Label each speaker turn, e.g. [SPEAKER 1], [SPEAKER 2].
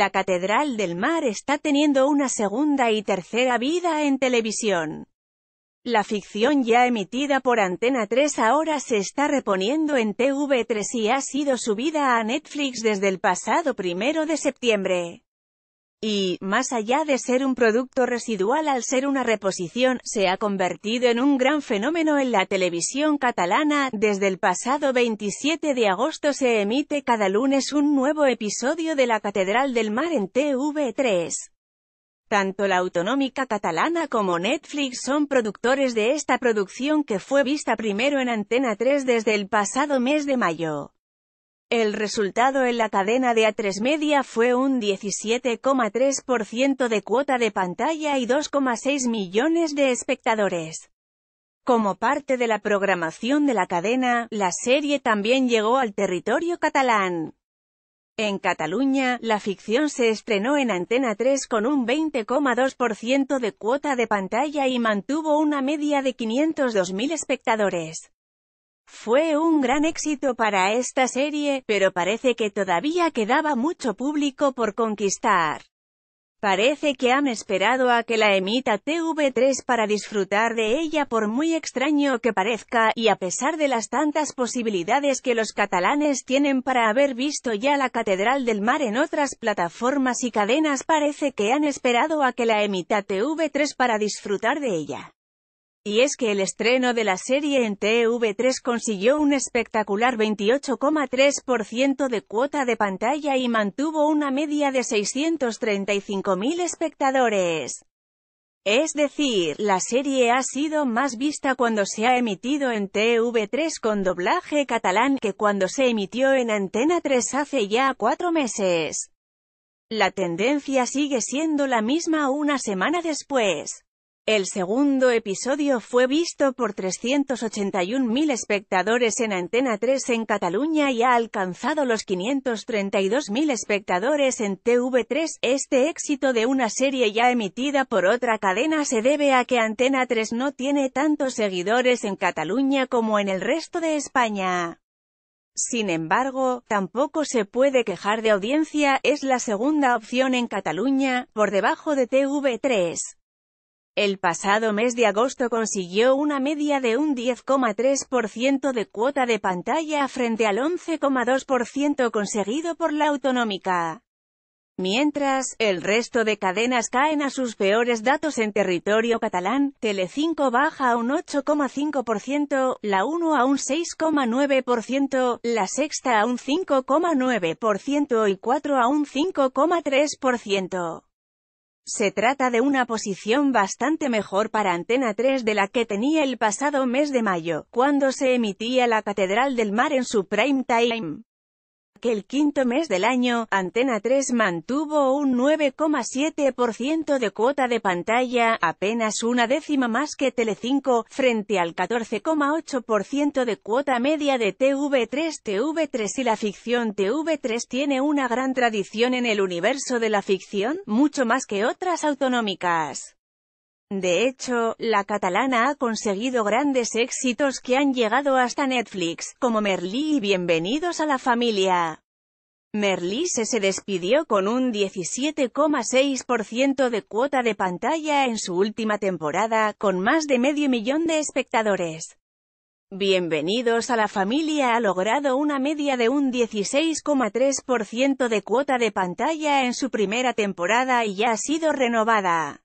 [SPEAKER 1] la Catedral del Mar está teniendo una segunda y tercera vida en televisión. La ficción ya emitida por Antena 3 ahora se está reponiendo en TV3 y ha sido subida a Netflix desde el pasado primero de septiembre y, más allá de ser un producto residual al ser una reposición, se ha convertido en un gran fenómeno en la televisión catalana. Desde el pasado 27 de agosto se emite cada lunes un nuevo episodio de La Catedral del Mar en TV3. Tanto la autonómica catalana como Netflix son productores de esta producción que fue vista primero en Antena 3 desde el pasado mes de mayo. El resultado en la cadena de A3 Media fue un 17,3% de cuota de pantalla y 2,6 millones de espectadores. Como parte de la programación de la cadena, la serie también llegó al territorio catalán. En Cataluña, la ficción se estrenó en Antena 3 con un 20,2% de cuota de pantalla y mantuvo una media de 502.000 espectadores. Fue un gran éxito para esta serie, pero parece que todavía quedaba mucho público por conquistar. Parece que han esperado a que la emita TV3 para disfrutar de ella por muy extraño que parezca, y a pesar de las tantas posibilidades que los catalanes tienen para haber visto ya la Catedral del Mar en otras plataformas y cadenas parece que han esperado a que la emita TV3 para disfrutar de ella. Y es que el estreno de la serie en TV3 consiguió un espectacular 28,3% de cuota de pantalla y mantuvo una media de 635.000 espectadores. Es decir, la serie ha sido más vista cuando se ha emitido en TV3 con doblaje catalán que cuando se emitió en Antena 3 hace ya cuatro meses. La tendencia sigue siendo la misma una semana después. El segundo episodio fue visto por 381.000 espectadores en Antena 3 en Cataluña y ha alcanzado los 532.000 espectadores en TV3. Este éxito de una serie ya emitida por otra cadena se debe a que Antena 3 no tiene tantos seguidores en Cataluña como en el resto de España. Sin embargo, tampoco se puede quejar de audiencia, es la segunda opción en Cataluña, por debajo de TV3. El pasado mes de agosto consiguió una media de un 10,3% de cuota de pantalla frente al 11,2% conseguido por la autonómica. Mientras, el resto de cadenas caen a sus peores datos en territorio catalán, Telecinco baja a un 8,5%, La 1 a un 6,9%, La Sexta a un 5,9% y 4 a un 5,3%. Se trata de una posición bastante mejor para Antena 3 de la que tenía el pasado mes de mayo, cuando se emitía La Catedral del Mar en su prime time que el quinto mes del año, Antena 3 mantuvo un 9,7% de cuota de pantalla, apenas una décima más que Telecinco, frente al 14,8% de cuota media de TV3. TV3 y la ficción TV3 tiene una gran tradición en el universo de la ficción, mucho más que otras autonómicas. De hecho, la catalana ha conseguido grandes éxitos que han llegado hasta Netflix, como Merlí y Bienvenidos a la Familia. Merlí se, se despidió con un 17,6% de cuota de pantalla en su última temporada, con más de medio millón de espectadores. Bienvenidos a la familia ha logrado una media de un 16,3% de cuota de pantalla en su primera temporada y ya ha sido renovada.